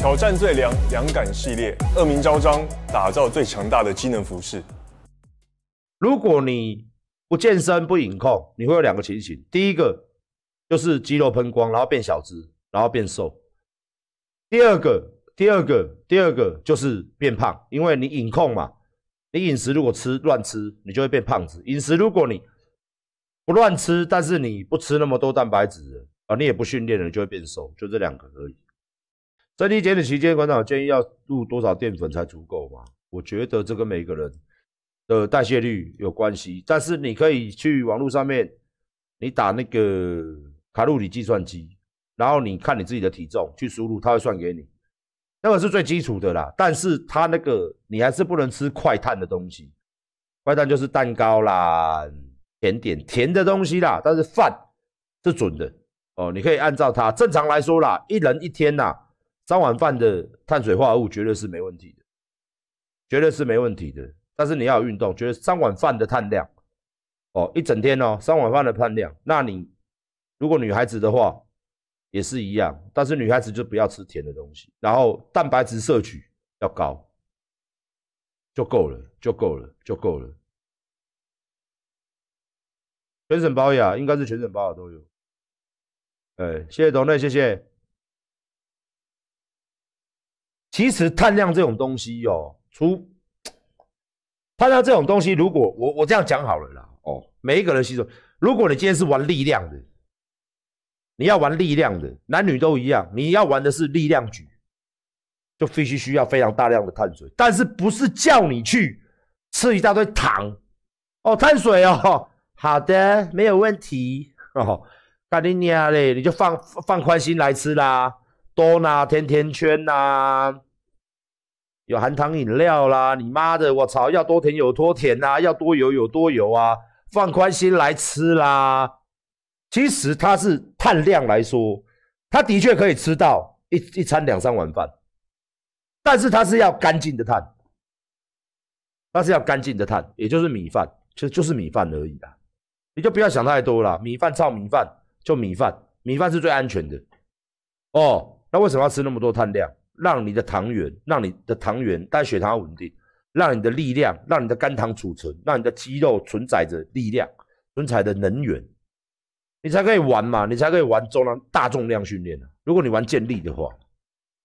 挑战最凉凉感系列，恶名昭彰，打造最强大的机能服饰。如果你不健身不饮控，你会有两个情形：第一个就是肌肉喷光，然后变小只，然后变瘦；第二个，第二个，第二个就是变胖，因为你饮控嘛，你饮食如果吃乱吃，你就会变胖子；饮食如果你不乱吃，但是你不吃那么多蛋白质啊，你也不训练了，就会变瘦，就这两个而已。在体减脂期间，馆长建议要入多少淀粉才足够嘛？我觉得这跟每个人的代谢率有关系，但是你可以去网络上面，你打那个卡路里计算机，然后你看你自己的体重去输入，它会算给你。那个是最基础的啦，但是它那个你还是不能吃快碳的东西，快碳就是蛋糕啦、甜点甜的东西啦，但是饭是准的哦，你可以按照它正常来说啦，一人一天呐。三碗饭的碳水化合物绝对是没问题的，绝对是没问题的。但是你要有运动，觉得三碗饭的碳量，哦，一整天哦，三碗饭的碳量，那你如果女孩子的话也是一样，但是女孩子就不要吃甜的东西，然后蛋白质摄取要高，就够了，就够了，就够了。全省包呀，应该是全省包都有。哎，谢谢董磊，谢谢。其实碳量这种东西哦，除碳量这种东西，如果我我这样讲好了啦，哦，每一个人吸收。如果你今天是玩力量的，你要玩力量的，男女都一样，你要玩的是力量局，就必须需要非常大量的碳水。但是不是叫你去吃一大堆糖哦？碳水哦，好的，没有问题。哦，咖喱尼阿嘞，你就放放宽心来吃啦。多拿甜甜圈哪，有含糖饮料啦！你妈的，我操！要多甜有多甜啊，要多油有多油啊！放宽心来吃啦。其实它是碳量来说，它的确可以吃到一一餐两三碗饭，但是它是要干净的碳，它是要干净的碳，也就是米饭，就就是米饭而已啦。你就不要想太多了，米饭炒米饭就米饭，米饭是最安全的哦。那为什么要吃那么多碳量？让你的糖原，让你的糖原，但血糖要稳定，让你的力量，让你的肝糖储存，让你的肌肉承载着力量，承载的能源，你才可以玩嘛，你才可以玩重量大重量训练如果你玩健力的话，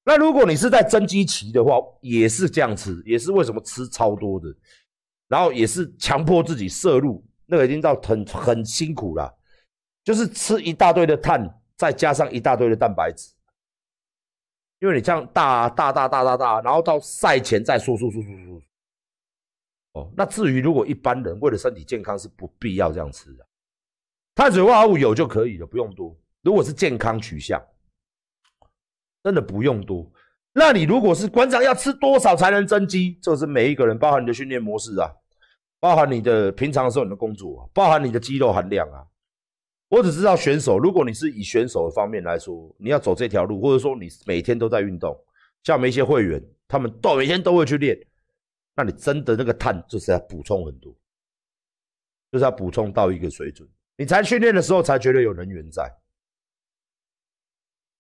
那如果你是在增肌期的话，也是这样吃，也是为什么吃超多的，然后也是强迫自己摄入，那个已经到很很辛苦了，就是吃一大堆的碳，再加上一大堆的蛋白质。因为你这样大大大大大大然后到赛前再说说说说说。哦，那至于如果一般人为了身体健康是不必要这样吃的，碳水化合物有就可以了，不用多。如果是健康取向，真的不用多。那你如果是馆长要吃多少才能增肌，这是每一个人包含你的训练模式啊，包含你的平常的时候你的工作，包含你的肌肉含量啊。我只知道选手，如果你是以选手的方面来说，你要走这条路，或者说你每天都在运动，像我们一些会员，他们都每天都会去练，那你真的那个碳就是要补充很多，就是要补充到一个水准，你才训练的时候才觉得有能源在。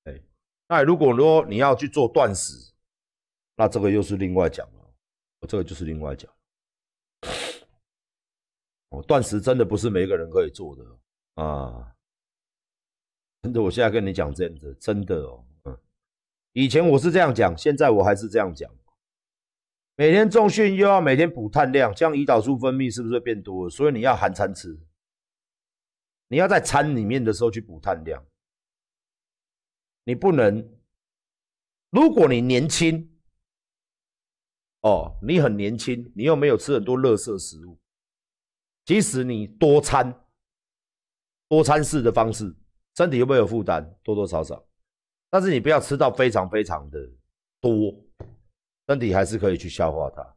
哎，那如果说你要去做断食，那这个又是另外讲了，这个就是另外讲。哦，断食真的不是每一个人可以做的。啊，真的，我现在跟你讲这样子，真的哦，嗯，以前我是这样讲，现在我还是这样讲。每天重训又要每天补碳量，这样胰岛素分泌是不是会变多？所以你要含餐吃，你要在餐里面的时候去补碳量。你不能，如果你年轻，哦，你很年轻，你又没有吃很多垃色食物，即使你多餐。多餐式的方式，身体会不会有负担？多多少少，但是你不要吃到非常非常的多，身体还是可以去消化它。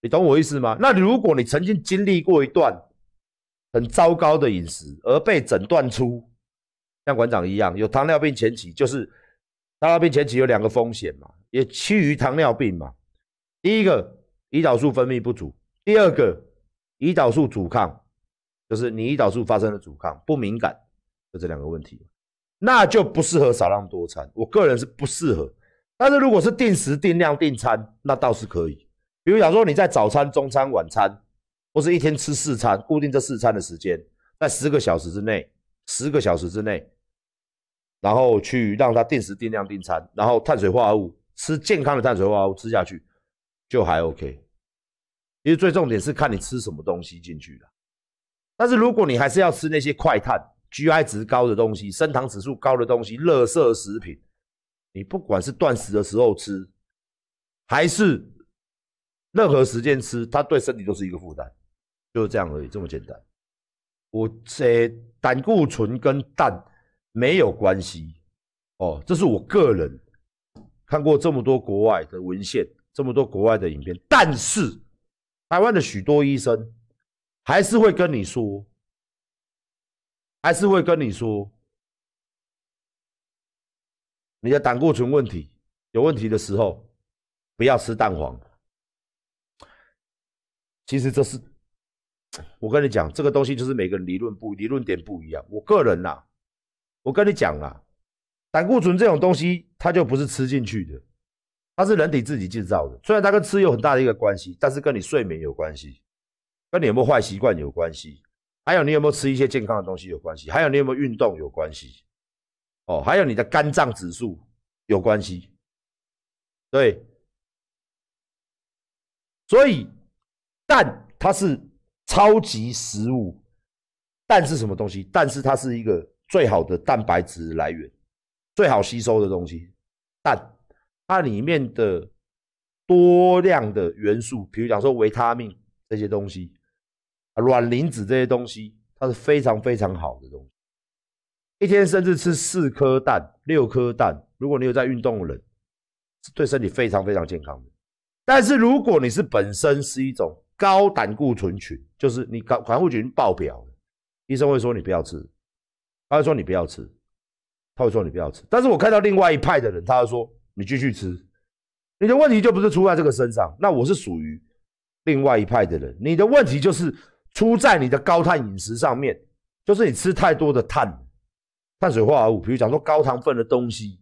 你懂我意思吗？那如果你曾经经历过一段很糟糕的饮食，而被诊断出像馆长一样有糖尿病前期，就是糖尿病前期有两个风险嘛，也趋于糖尿病嘛。第一个胰岛素分泌不足，第二个胰岛素阻抗。就是你胰岛素发生了阻抗不敏感，就这两个问题，那就不适合少量多餐。我个人是不适合，但是如果是定时定量定餐，那倒是可以。比如讲说你在早餐、中餐、晚餐，或是一天吃四餐，固定这四餐的时间，在十个小时之内，十个小时之内，然后去让它定时定量定餐，然后碳水化合物吃健康的碳水化合物吃下去，就还 OK。因为最重点是看你吃什么东西进去的。但是如果你还是要吃那些快碳、GI 值高的东西、升糖指数高的东西、垃圾食品，你不管是断食的时候吃，还是任何时间吃，它对身体都是一个负担，就是这样而已，这么简单。我写胆固醇跟蛋没有关系，哦，这是我个人看过这么多国外的文献、这么多国外的影片，但是台湾的许多医生。还是会跟你说，还是会跟你说，你的胆固醇问题有问题的时候，不要吃蛋黄。其实这是，我跟你讲，这个东西就是每个人理论不理论点不一样。我个人呐，我跟你讲啊，胆固醇这种东西，它就不是吃进去的，它是人体自己制造的。虽然它跟吃有很大的一个关系，但是跟你睡眠有关系。跟你有没有坏习惯有关系？还有你有没有吃一些健康的东西有关系？还有你有没有运动有关系？哦，还有你的肝脏指数有关系。对，所以蛋它是超级食物。蛋是什么东西？但是它是一个最好的蛋白质来源，最好吸收的东西。蛋它里面的多量的元素，比如讲说维他命这些东西。卵磷脂这些东西，它是非常非常好的东西。一天甚至吃四颗蛋、六颗蛋。如果你有在运动的人，对身体非常非常健康的。但是如果你是本身是一种高胆固醇群，就是你高胆固醇群爆表了，医生会说你不要吃，他会说你不要吃，他会说你不要吃。但是我看到另外一派的人，他会说你继续吃，你的问题就不是出在这个身上。那我是属于另外一派的人，你的问题就是。出在你的高碳饮食上面，就是你吃太多的碳，碳水化合物，比如讲说高糖分的东西，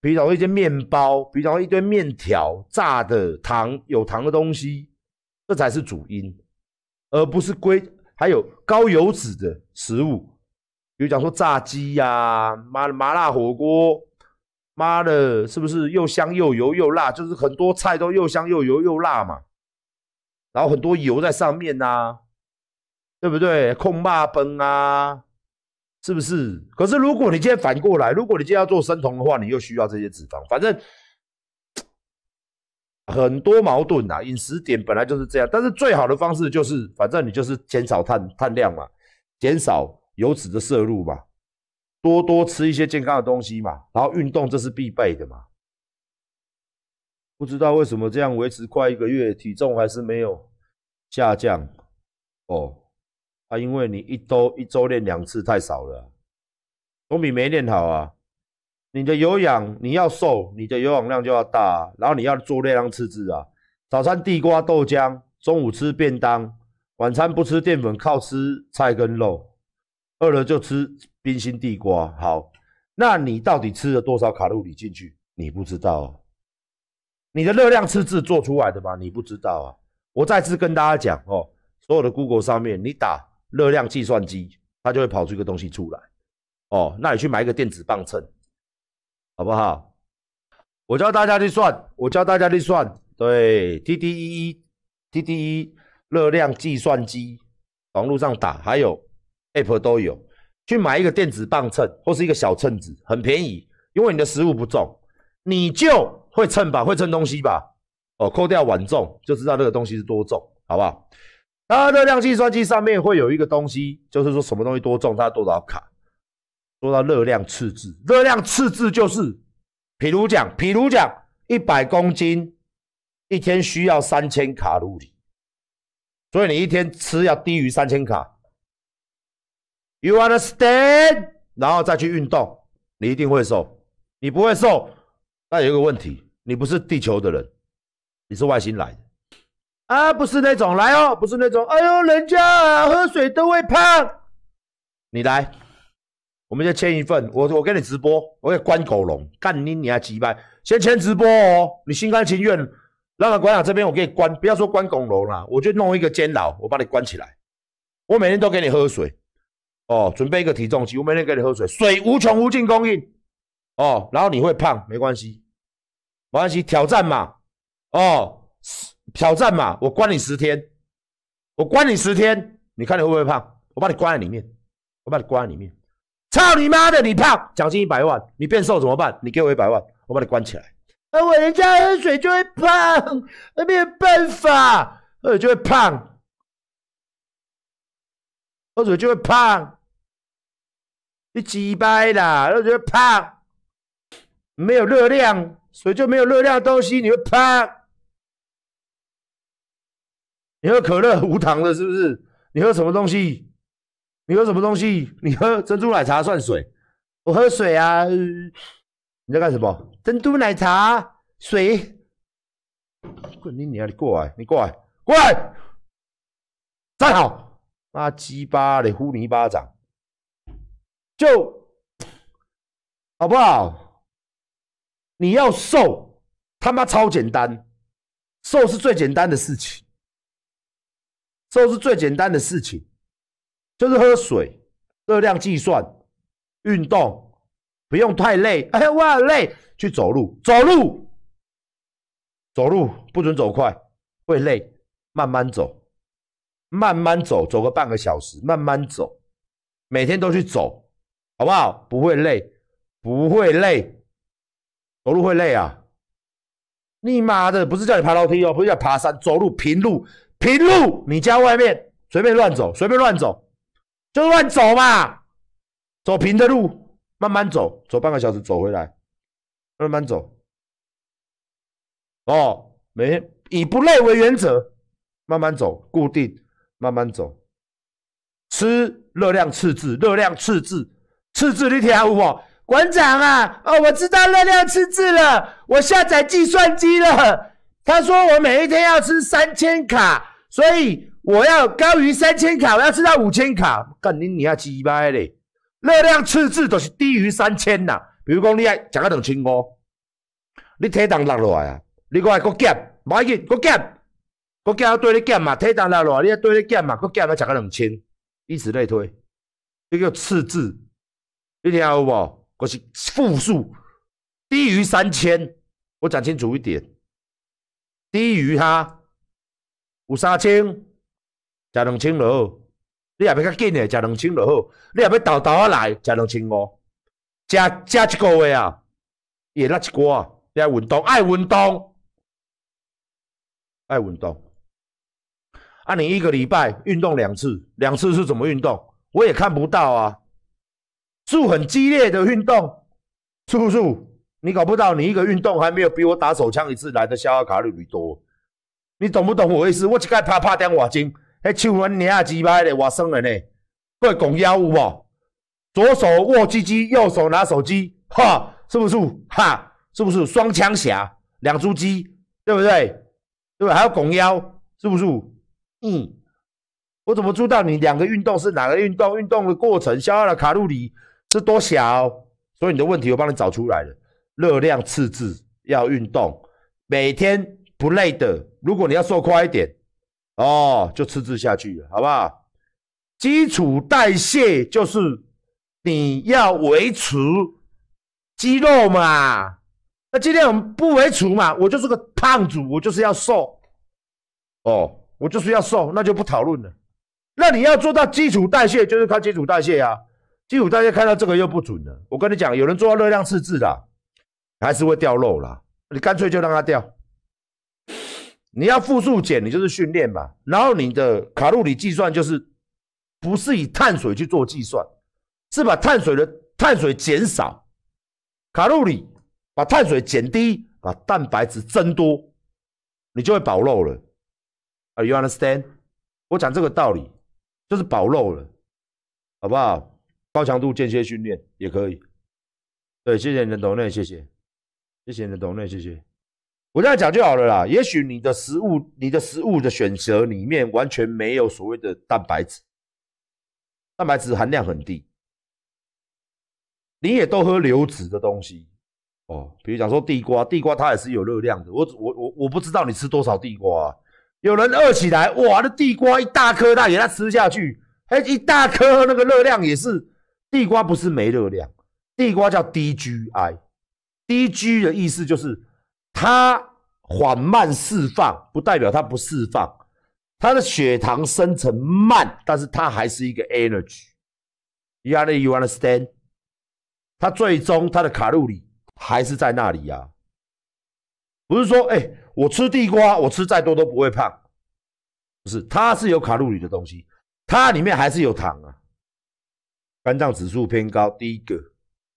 比如讲一些面包，比如讲一堆面条炸的糖有糖的东西，这才是主因，而不是归还有高油脂的食物，比如讲说炸鸡呀，麻辣火锅，妈的，是不是又香又油又辣？就是很多菜都又香又油又辣嘛，然后很多油在上面呐。对不对？控骂崩啊，是不是？可是如果你今天反过来，如果你今天要做生酮的话，你又需要这些脂肪，反正很多矛盾呐。饮食点本来就是这样，但是最好的方式就是，反正你就是减少碳碳量嘛，减少油脂的摄入嘛，多多吃一些健康的东西嘛，然后运动这是必备的嘛。不知道为什么这样维持快一个月，体重还是没有下降哦。啊，因为你一周一周练两次太少了，总比没练好啊。你的有氧，你要瘦，你的有氧量就要大，然后你要做热量赤字啊。早餐地瓜豆浆，中午吃便当，晚餐不吃淀粉，靠吃菜跟肉。饿了就吃冰心地瓜。好，那你到底吃了多少卡路里进去？你不知道，啊，你的热量赤字做出来的吗？你不知道啊。我再次跟大家讲哦，所有的 Google 上面你打。热量计算机，它就会跑出一个东西出来。哦，那你去买一个电子磅秤，好不好？我教大家去算，我教大家去算。对，T D E E T D E E，热量计算机，网络上打，还有 App 都有。去买一个电子磅秤，或是一个小秤子，很便宜。因为你的食物不重，你就会称吧，会称东西吧。哦，扣掉碗重，就知道这个东西是多重，好不好？那热量计算机上面会有一个东西，就是说什么东西多重，它多少卡，做到热量赤字。热量赤字就是，譬如讲，譬如讲，一百公斤一天需要三千卡路里，所以你一天吃要低于三千卡，You understand？然后再去运动，你一定会瘦。你不会瘦，那有一个问题，你不是地球的人，你是外星来的。啊，不是那种，来哦，不是那种，哎呦，人家喝水都会胖，你来，我们就签一份，我我给你直播，我给关狗笼，干你你要几班？先签直播哦，你心甘情愿，个馆长这边我给你关，不要说关狗笼啦，我就弄一个监牢，我把你关起来，我每天都给你喝水，哦，准备一个体重，几我每天给你喝水，水无穷无尽供应，哦，然后你会胖，没关系，没关系，挑战嘛，哦。挑战嘛，我关你十天，我关你十天，你看你会不会胖？我把你关在里面，我把你关在里面，操你妈的，你胖，奖金一百万，你变瘦怎么办？你给我一百万，我把你关起来。我人家喝水就会胖，没有办法，喝水就会胖，喝水就会胖，你鸡掰啦，喝水就胖，没有热量，水就没有热量东西，你会胖。你喝可乐无糖的，是不是？你喝什么东西？你喝什么东西？你喝珍珠奶茶算水？我喝水啊。你在干什么？珍珠奶茶水。滚你娘！你过来，你过来，过来，站好。妈鸡巴的，呼你一巴掌，就好不好？你要瘦，他妈超简单，瘦是最简单的事情。都是最简单的事情，就是喝水、热量计算、运动，不用太累。哎呀，我很累，去走路，走路，走路，不准走快，会累。慢慢走，慢慢走，走个半个小时，慢慢走，每天都去走，好不好？不会累，不会累，走路会累啊！你妈的，不是叫你爬楼梯哦，不是叫爬山，走路平路。平路，你家外面随便乱走，随便乱走，就乱走嘛。走平的路，慢慢走，走半个小时走回来，慢慢走。哦，每以不累为原则，慢慢走，固定慢慢走。吃热量赤字，热量赤字，赤字你跳舞啊，馆长啊，哦，我知道热量赤字了，我下载计算机了。他说我每一天要吃三千卡。所以我要高于三千卡，我要吃到五千卡，干你你要鸡巴嘞！热量赤字都是低于三千呐。比如讲，你爱吃个两千五，你体重落落啊，你爱搁减，买去搁减，搁减要对你减嘛，体重落落来，你要对你减嘛，搁减要食个两千，以此类推，这叫赤字，你听有不？这是负数，低于三千，我讲清楚一点，低于它。有三千，食两千好。你也要较紧诶，食两千六好。你也要豆豆啊来，食两千五，食食一个月啊，也落一个啊。爱运动，爱运动，爱运动。啊，你一个礼拜运动两次，两次是怎么运动？我也看不到啊。是很激烈的运动？是不是？你搞不到，你一个运动还没有比我打手枪一次来的消耗卡路里多。你懂不懂我意思？我一甲拍拍点外精，迄像咱你下鸡巴的外生人呢？会拱腰有无？左手握鸡鸡，右手拿手机，哈，是不是？哈，是不是？双枪侠，两猪鸡，对不对？对，还要拱腰，是不是？嗯，我怎么知道你两个运动是哪个运动？运动的过程消耗的卡路里是多少？所以你的问题我帮你找出来了，热量赤字要运动，每天。不累的，如果你要瘦快一点，哦，就吃字下去好不好？基础代谢就是你要维持肌肉嘛。那今天我们不维持嘛，我就是个胖子，我就是要瘦。哦，我就是要瘦，那就不讨论了。那你要做到基础代谢，就是靠基础代谢啊。基础代谢看到这个又不准了。我跟你讲，有人做到热量赤字的，还是会掉肉啦。你干脆就让它掉。你要负数减，你就是训练嘛。然后你的卡路里计算就是不是以碳水去做计算，是把碳水的碳水减少，卡路里把碳水减低，把蛋白质增多，你就会保肉了。啊，you understand？我讲这个道理就是保肉了，好不好？高强度间歇训练也可以。对，谢谢你的懂内，谢谢，谢谢你的懂内，谢谢。我这样讲就好了啦。也许你的食物、你的食物的选择里面完全没有所谓的蛋白质，蛋白质含量很低。你也都喝流质的东西哦，比如讲说地瓜，地瓜它也是有热量的。我、我、我、我不知道你吃多少地瓜。有人饿起来，哇，那地瓜一大颗大，给他吃下去，哎，一大颗那个热量也是。地瓜不是没热量，地瓜叫 DGI，DGI 的意思就是。它缓慢释放，不代表它不释放。它的血糖生成慢，但是它还是一个 energy。You understand? 它最终它的卡路里还是在那里呀。不是说哎，我吃地瓜，我吃再多都不会胖。不是，它是有卡路里的东西，它里面还是有糖啊。肝脏指数偏高，第一个，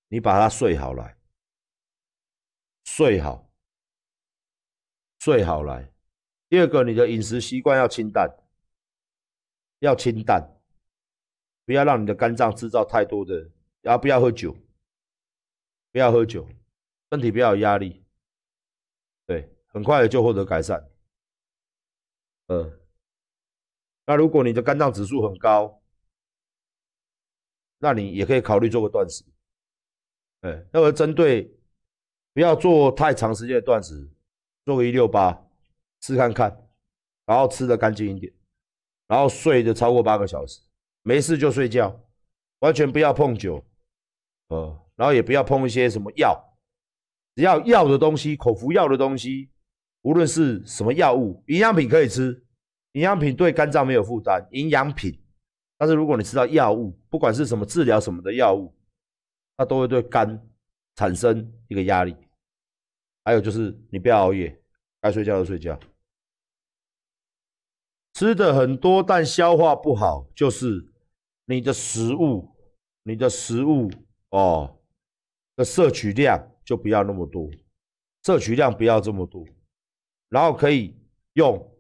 你把它睡好来，睡好。最好来。第二个，你的饮食习惯要清淡，要清淡，不要让你的肝脏制造太多的。然后不要喝酒，不要喝酒，身体不要有压力，对，很快就获得改善。嗯，那如果你的肝脏指数很高，那你也可以考虑做个断食。哎，要针对，不要做太长时间的断食。做个一六八，试看看，然后吃的干净一点，然后睡的超过八个小时，没事就睡觉，完全不要碰酒，呃，然后也不要碰一些什么药，只要药的东西，口服药的东西，无论是什么药物，营养品可以吃，营养品对肝脏没有负担，营养品。但是如果你吃到药物，不管是什么治疗什么的药物，它都会对肝产生一个压力。还有就是你不要熬夜。该睡觉就睡觉，吃的很多但消化不好，就是你的食物，你的食物哦的摄取量就不要那么多，摄取量不要这么多，然后可以用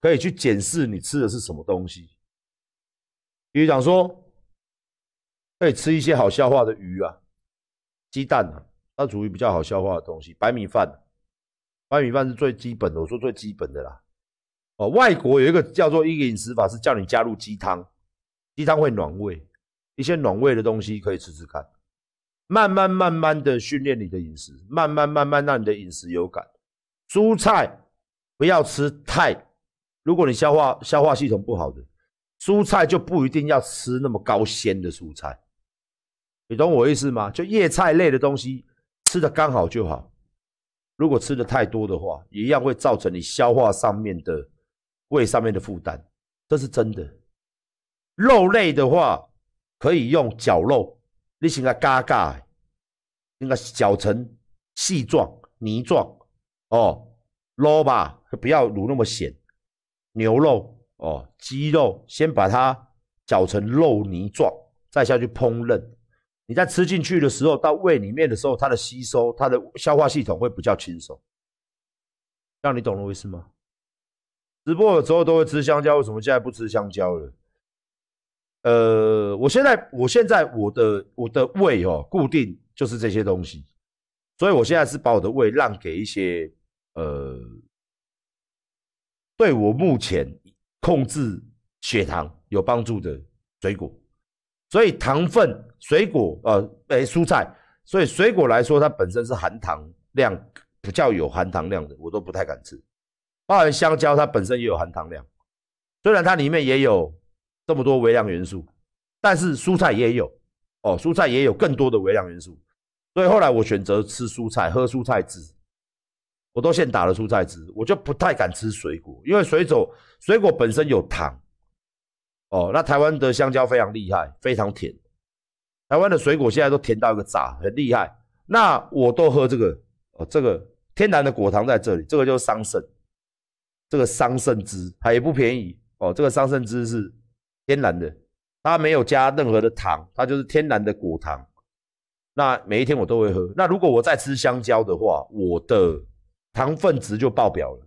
可以去检视你吃的是什么东西，比如讲说可以吃一些好消化的鱼啊、鸡蛋啊，它属于比较好消化的东西，白米饭。白米饭是最基本的，我说最基本的啦。哦，外国有一个叫做一个饮食法，是叫你加入鸡汤，鸡汤会暖胃，一些暖胃的东西可以吃吃看。慢慢慢慢的训练你的饮食，慢慢慢慢让你的饮食有感。蔬菜不要吃太，如果你消化消化系统不好的，蔬菜就不一定要吃那么高纤的蔬菜。你懂我意思吗？就叶菜类的东西吃的刚好就好。如果吃的太多的话，一样会造成你消化上面的胃上面的负担，这是真的。肉类的话，可以用绞肉，你先啊嘎嘎，应该是绞成细状泥状，哦，捞吧，不要卤那么咸。牛肉哦，鸡肉先把它绞成肉泥状，再下去烹饪。你在吃进去的时候，到胃里面的时候，它的吸收，它的消化系统会比较轻松。让你懂了意思吗？直播的时候都会吃香蕉，为什么现在不吃香蕉了？呃，我现在，我现在我的我的胃哦，固定就是这些东西，所以我现在是把我的胃让给一些呃，对我目前控制血糖有帮助的水果，所以糖分。水果呃，没蔬菜，所以水果来说，它本身是含糖量比较有含糖量的，我都不太敢吃。包含香蕉，它本身也有含糖量，虽然它里面也有这么多微量元素，但是蔬菜也有哦，蔬菜也有更多的微量元素。所以后来我选择吃蔬菜，喝蔬菜汁，我都现打了蔬菜汁，我就不太敢吃水果，因为水果水果本身有糖。哦，那台湾的香蕉非常厉害，非常甜。台湾的水果现在都甜到一个渣，很厉害。那我都喝这个哦，这个天然的果糖在这里，这个就是桑葚，这个桑葚汁它也不便宜哦。这个桑葚汁是天然的，它没有加任何的糖，它就是天然的果糖。那每一天我都会喝。那如果我再吃香蕉的话，我的糖分值就爆表了，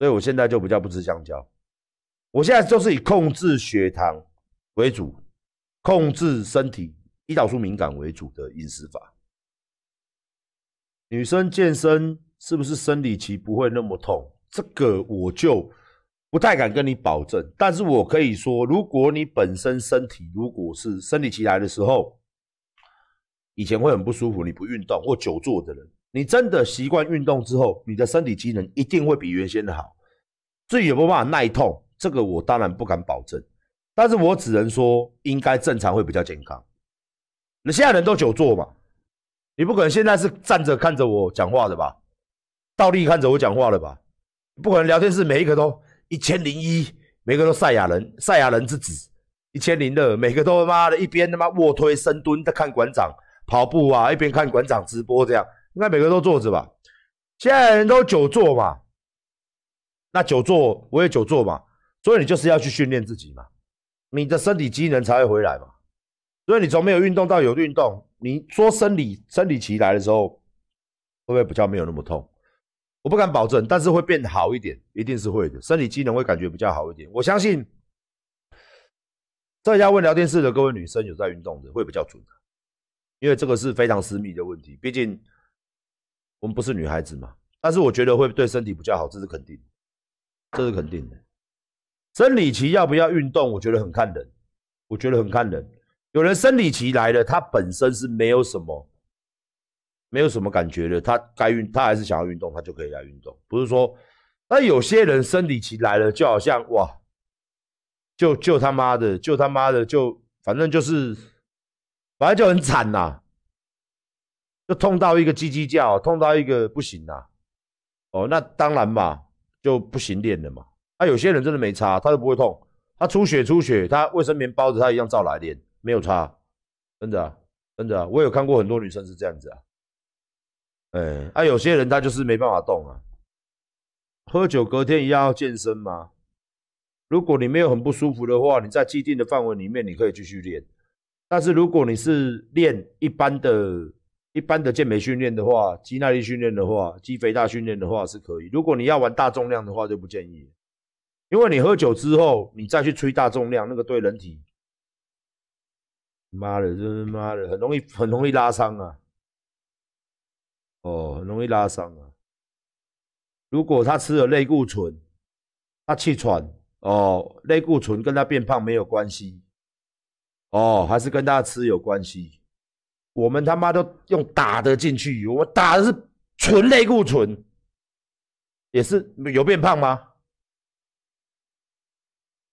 所以我现在就不叫不吃香蕉，我现在就是以控制血糖为主。控制身体胰岛素敏感为主的饮食法，女生健身是不是生理期不会那么痛？这个我就不太敢跟你保证。但是我可以说，如果你本身身体如果是生理期来的时候，以前会很不舒服，你不运动或久坐的人，你真的习惯运动之后，你的身体机能一定会比原先的好。有没有办法耐痛，这个我当然不敢保证。但是我只能说，应该正常会比较健康。那现在人都久坐嘛？你不可能现在是站着看着我讲话的吧？倒立看着我讲话的吧？不可能聊天室每一个都一千零一，每个都赛亚人，赛亚人之子，一千零二，每个都他妈的一边他妈卧推深蹲在看馆长跑步啊，一边看馆长直播这样，应该每个都坐着吧？现在人都久坐嘛？那久坐我也久坐嘛，所以你就是要去训练自己嘛。你的身体机能才会回来嘛，所以你从没有运动到有运动，你说生理生理期来的时候，会不会比较没有那么痛？我不敢保证，但是会变好一点，一定是会的，生理机能会感觉比较好一点。我相信在家问聊天室的各位女生有在运动的，会比较准的，因为这个是非常私密的问题，毕竟我们不是女孩子嘛。但是我觉得会对身体比较好，这是肯定，这是肯定的。生理期要不要运动？我觉得很看人，我觉得很看人。有人生理期来了，他本身是没有什么、没有什么感觉的，他该运他还是想要运动，他就可以来运动。不是说，那有些人生理期来了，就好像哇，就就他妈的，就他妈的，就反正就是，反正就很惨呐，就痛到一个叽叽叫，痛到一个不行呐。哦，那当然嘛，就不行练了嘛。啊，有些人真的没擦，他都不会痛。他出血出血，他卫生棉包着，他一样照来练，没有擦，真的真的。我有看过很多女生是这样子啊。哎，啊，有些人他就是没办法动啊。喝酒隔天一样要健身吗？如果你没有很不舒服的话，你在既定的范围里面，你可以继续练。但是如果你是练一般的、一般的健美训练的话，肌耐力训练的话，肌肥大训练的话是可以。如果你要玩大重量的话，就不建议。因为你喝酒之后，你再去吹大重量，那个对人体，妈的，真是妈的，很容易很容易拉伤啊！哦，很容易拉伤啊！如果他吃了类固醇，他气喘哦，类固醇跟他变胖没有关系哦，还是跟他吃有关系。我们他妈都用打的进去我打的是纯类固醇，也是有变胖吗？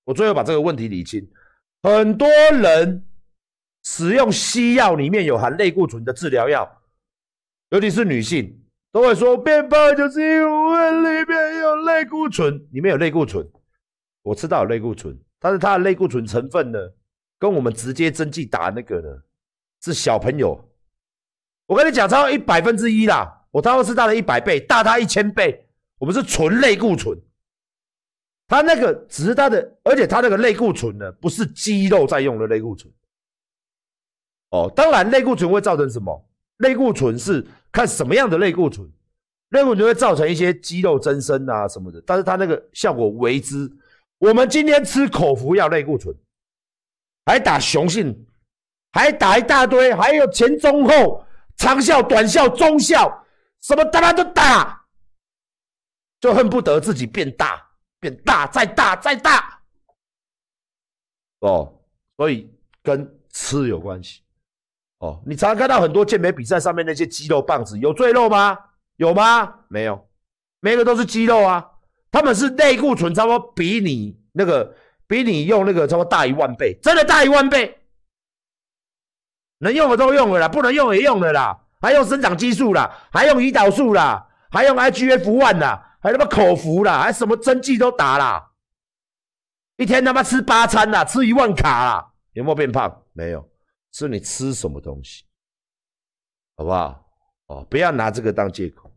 我最后把这个问题理清，很多人使用西药里面有含类固醇的治疗药，尤其是女性都会说变胖就是因为里面有类固醇。里面有类固醇，我吃到有类固醇，但是它的类固醇成分呢，跟我们直接针剂打那个呢，是小朋友，我跟你讲，超过一百分之一啦，我超过是大了一百倍，大他一千倍，我们是纯类固醇。他那个只是他的，而且他那个类固醇呢，不是肌肉在用的类固醇。哦，当然类固醇会造成什么？类固醇是看什么样的类固醇，类固醇会造成一些肌肉增生啊什么的。但是它那个效果为之。我们今天吃口服药类固醇，还打雄性，还打一大堆，还有前中后长效、短效、中效，什么大它都打，就恨不得自己变大。变大，再大，再大，哦，所以跟吃有关系，哦，你常常看到很多健美比赛上面那些肌肉棒子，有赘肉吗？有吗？没有，每个都是肌肉啊，他们是内固醇，差不多比你那个，比你用那个，差不多大一万倍，真的大一万倍，能用的都用了啦，不能用也用了啦，还用生长激素啦，还用胰岛素啦，还用 IGF one 啦。还他妈口服了，还什么针剂都打了，一天他妈吃八餐啦，吃一万卡啦，有没有变胖？没有，是你吃什么东西？好不好？哦，不要拿这个当借口。